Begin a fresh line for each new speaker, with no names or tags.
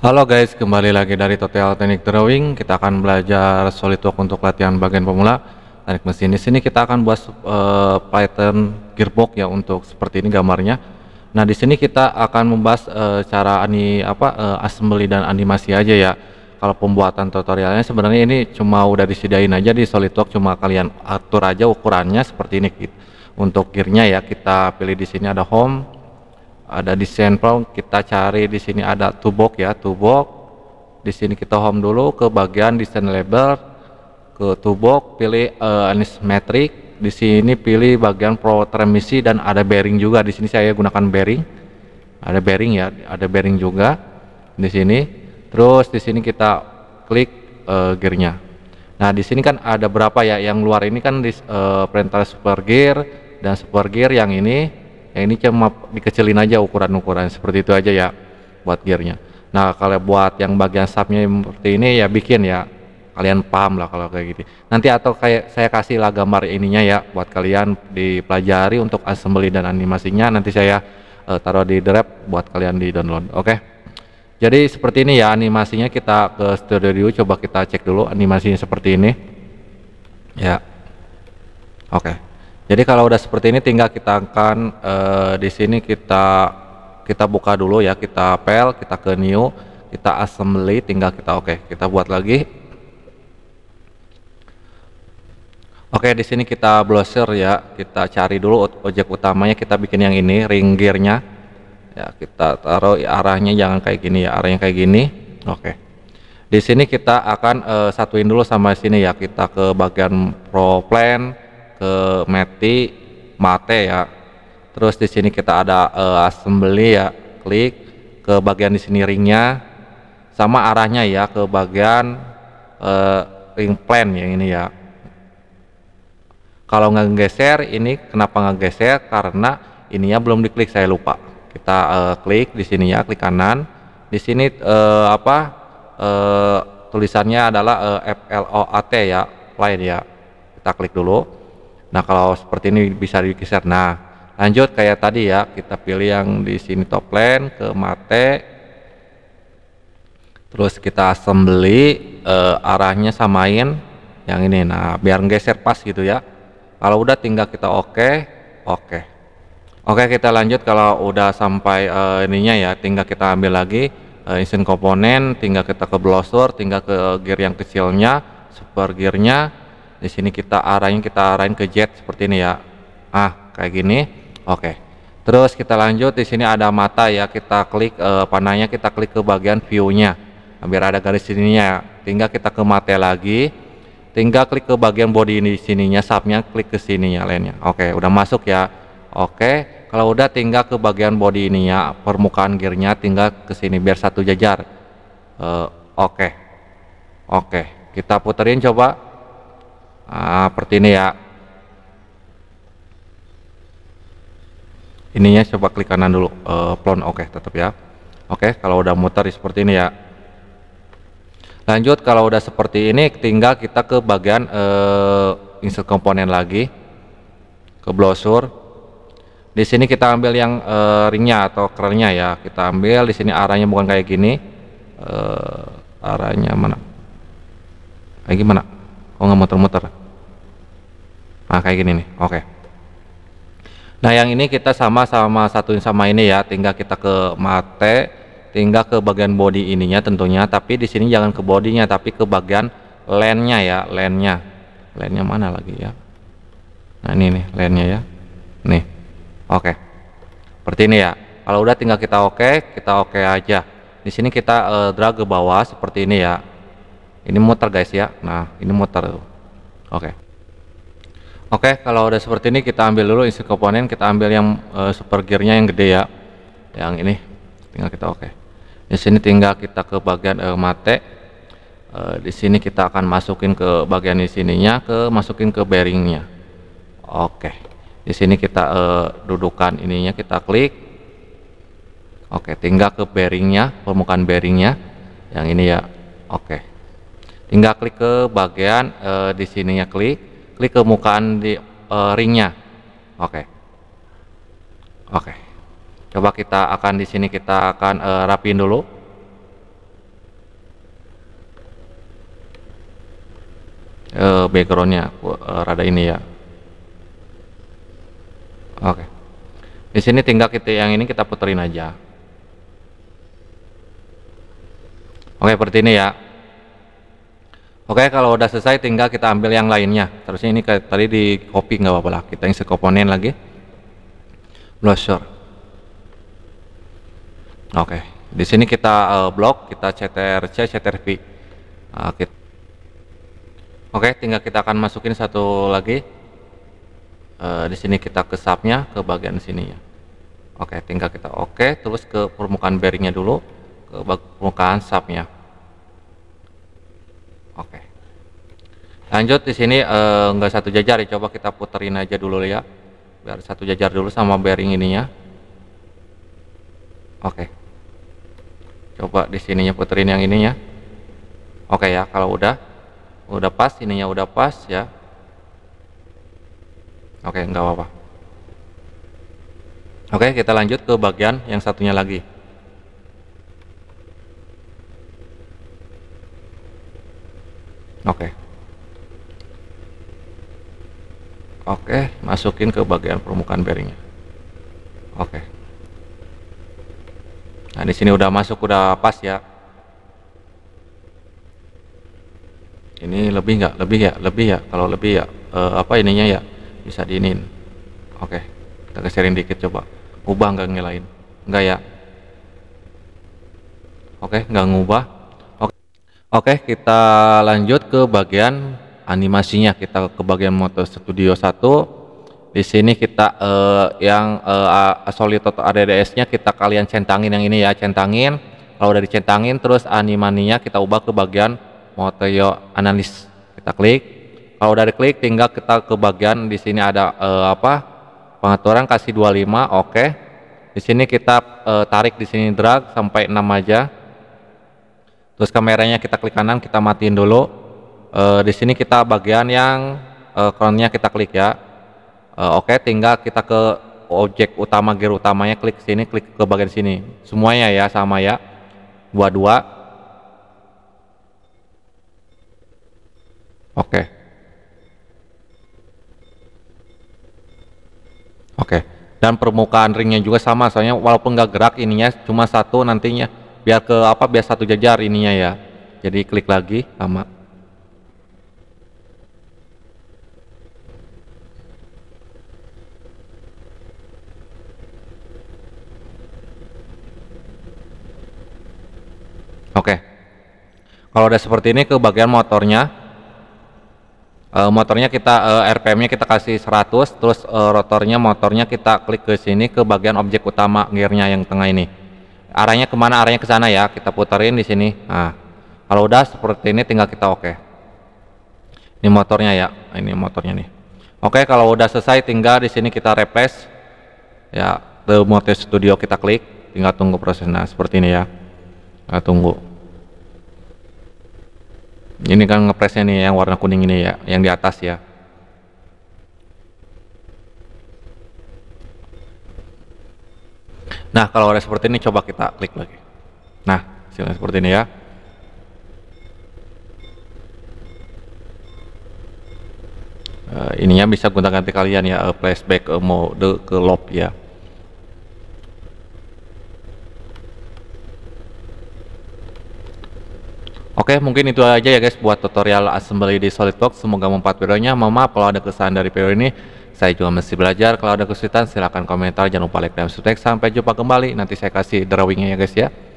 Halo guys, kembali lagi dari Total Teknik Drawing. Kita akan belajar SolidWorks untuk latihan bagian pemula. Teknik mesin di sini kita akan buat uh, eh, pattern gearbox ya untuk seperti ini gambarnya. Nah, di sini kita akan membahas uh, cara ani apa uh, assembly dan animasi aja ya. Kalau pembuatan tutorialnya sebenarnya ini cuma udah disediain aja di SolidWorks cuma kalian atur aja ukurannya seperti ini Untuk gearnya ya kita pilih di sini ada home ada di Senplong kita cari di sini ada tubok ya tubok di sini kita home dulu ke bagian desain label ke tubok pilih uh, eh, anisometric di sini pilih bagian pro transmisi dan ada bearing juga di sini saya gunakan bearing ada bearing ya ada bearing juga di sini terus di sini kita klik uh, gearnya nah di sini kan ada berapa ya yang luar ini kan di, uh, perintah super gear dan super gear yang ini yang ini cuma dikecilin aja ukuran-ukuran seperti itu aja ya buat gearnya nah kalau buat yang bagian subnya seperti ini ya bikin ya kalian paham lah kalau kayak gitu nanti atau kayak saya kasih lah gambar ininya ya buat kalian dipelajari untuk assembly dan animasinya nanti saya uh, taruh di drop buat kalian di download oke okay? jadi seperti ini ya animasinya kita ke studio coba kita cek dulu animasinya seperti ini ya oke okay. Jadi kalau udah seperti ini tinggal kita akan eh, di sini kita kita buka dulu ya, kita pel, kita ke new, kita assembly, tinggal kita oke, okay, kita buat lagi. Oke, okay, di sini kita browser ya, kita cari dulu ojek utamanya, kita bikin yang ini ring gearnya. Ya, kita taruh ya, arahnya jangan kayak gini ya, arahnya kayak gini. Oke. Okay di sini kita akan uh, satuin dulu sama sini ya kita ke bagian pro plan ke Mati Mate ya terus di sini kita ada uh, eh, assembly ya klik ke bagian di sini ringnya sama arahnya ya ke bagian uh, ring plan yang ini ya kalau nggak geser ini kenapa nggak geser karena ininya belum diklik saya lupa kita uh, klik di sini ya klik kanan di sini uh, apa uh, tulisannya adalah uh, FLOAT ya lain ya kita klik dulu Nah, kalau seperti ini bisa digeser. Nah, lanjut kayak tadi ya, kita pilih yang di sini top lane ke mate. Terus kita assembly eh, arahnya samain yang ini. Nah, biar geser pas gitu ya. Kalau udah tinggal kita oke, okay, oke. Okay. Oke, kita lanjut kalau udah sampai uh, ininya ya, tinggal kita ambil lagi uh, instant komponen, tinggal kita ke browser, tinggal ke gear yang kecilnya, super gearnya di sini kita arahin kita arahin ke jet seperti ini ya ah kayak gini oke okay. terus kita lanjut di sini ada mata ya kita klik eh, panahnya kita klik ke bagian view-nya nah, biar ada garis sininya tinggal kita ke mata lagi tinggal klik ke bagian body di sininya subnya klik ke sininya lainnya oke okay, udah masuk ya oke okay. kalau udah tinggal ke bagian body ini ya. permukaan gearnya tinggal ke sini biar satu jajar uh, oke okay. oke okay. kita puterin coba ah, seperti ini ya ininya coba klik kanan dulu e, plon oke okay, tetap ya oke okay, kalau udah muter seperti ini ya lanjut kalau udah seperti ini tinggal kita ke bagian e, insert komponen lagi ke browser di sini kita ambil yang e, ringnya atau kerennya ya kita ambil di sini arahnya bukan kayak gini E, arahnya mana kayak gimana oh nggak muter-muter nah kayak gini nih oke okay. nah yang ini kita sama-sama satuin sama ini ya tinggal kita ke mate tinggal ke bagian body ininya tentunya tapi di sini jangan ke bodinya tapi ke bagian lennya ya lennya lennya mana lagi ya nah ini nih lennya ya nih oke okay. seperti ini ya kalau udah tinggal kita oke okay, kita oke okay aja di sini kita uh, drag ke bawah seperti ini ya ini muter guys ya nah ini muter oke okay. Oke, kalau udah seperti ini kita ambil dulu isi komponen, kita ambil yang uh, super gearnya yang gede ya. Yang ini tinggal kita oke. Okay. Di sini tinggal kita ke bagian uh, mate. Uh, di sini kita akan masukin ke bagian di sininya, ke masukin ke bearingnya. Oke. Okay. Di sini kita uh, dudukan ininya kita klik. Oke, okay, tinggal ke bearingnya, permukaan bearingnya. Yang ini ya. Oke. Okay tinggal klik ke bagian uh, di sininya klik klik ke di uh, ringnya oke okay. oke okay. coba kita akan di sini kita akan uh, rapiin dulu uh, backgroundnya uh, rada ini ya oke okay. di sini tinggal kita yang ini kita puterin aja oke seperti ini ya Oke, kalau udah selesai tinggal kita ambil yang lainnya. Terusnya ini kayak tadi di copy nggak apa-apa lah. Kita yang sekoponen lagi. Blusher. Oke, di sini kita uh, eh, blok, kita CTRC, CTRV. Uh, ah, kita. Oke, tinggal kita akan masukin satu lagi. Uh, di sini kita ke subnya, ke bagian sini ya. Oke, tinggal kita oke, okay, terus ke permukaan bearingnya dulu, ke permukaan subnya. Oke. Okay. Lanjut di sini enggak eh, uh, satu jajar ya, coba kita puterin aja dulu ya. Biar satu jajar dulu sama bearing ininya. Oke. Okay. Coba di sininya puterin yang ininya. Oke okay ya, kalau udah udah pas ininya udah pas ya. Oke, okay, enggak apa-apa. Oke, okay, kita lanjut ke bagian yang satunya lagi. oke okay. oke okay, masukin ke bagian permukaan bearingnya oke okay. nah di sini udah masuk udah pas ya ini lebih nggak lebih ya lebih ya kalau lebih ya eh, apa ininya ya bisa diinin oke okay. kita geserin dikit coba ubah nggak ngelain nggak ya oke okay, nggak ngubah Oke, kita lanjut ke bagian animasinya. Kita ke bagian Motor Studio 1. Di sini kita eh, yang eh, solid atau ADDS-nya kita kalian centangin yang ini ya, centangin. Kalau udah dicentangin terus animaninya kita ubah ke bagian Motoyo Analis. Kita klik. Kalau udah diklik tinggal kita ke bagian di sini ada eh, apa? Pengaturan kasih 25, oke. Di sini kita uh, tarik di sini drag sampai 6 aja terus kameranya kita klik kanan kita matiin dulu e, di sini kita bagian yang e, eh, kronnya kita klik ya e, oke okay, tinggal kita ke objek utama gear utamanya klik sini klik ke bagian sini semuanya ya sama ya dua dua oke okay. oke okay dan permukaan ringnya juga sama soalnya walaupun nggak gerak ininya cuma satu nantinya biar ke apa biar satu jajar ininya ya jadi klik lagi sama Oke. Kalau udah seperti ini ke bagian motornya. E, motornya kita e, eh, RPM-nya kita kasih 100, terus e, rotornya motornya kita klik ke sini ke bagian objek utama gearnya yang tengah ini arahnya kemana arahnya ke sana ya kita puterin di sini nah kalau udah seperti ini tinggal kita oke okay. ini motornya ya ini motornya nih oke okay, kalau udah selesai tinggal di sini kita refresh ya the motor studio kita klik tinggal tunggu prosesnya nah, seperti ini ya kita tunggu ini kan ngepresnya nih yang warna kuning ini ya yang di atas ya Nah, kalau ada seperti ini coba kita klik lagi. Nah, hasilnya seperti ini ya. Uh, ininya bisa gunakan ganti kalian ya, uh, flashback uh, mode ke lob ya. Oke, mungkin itu aja ya guys buat tutorial assembly di SolidWorks. Semoga mempat videonya. Mama, kalau ada kesan dari video ini, saya juga masih belajar. Kalau ada kesulitan silahkan komentar. Jangan lupa like dan subscribe. Sampai jumpa kembali. Nanti saya kasih drawingnya ya guys ya.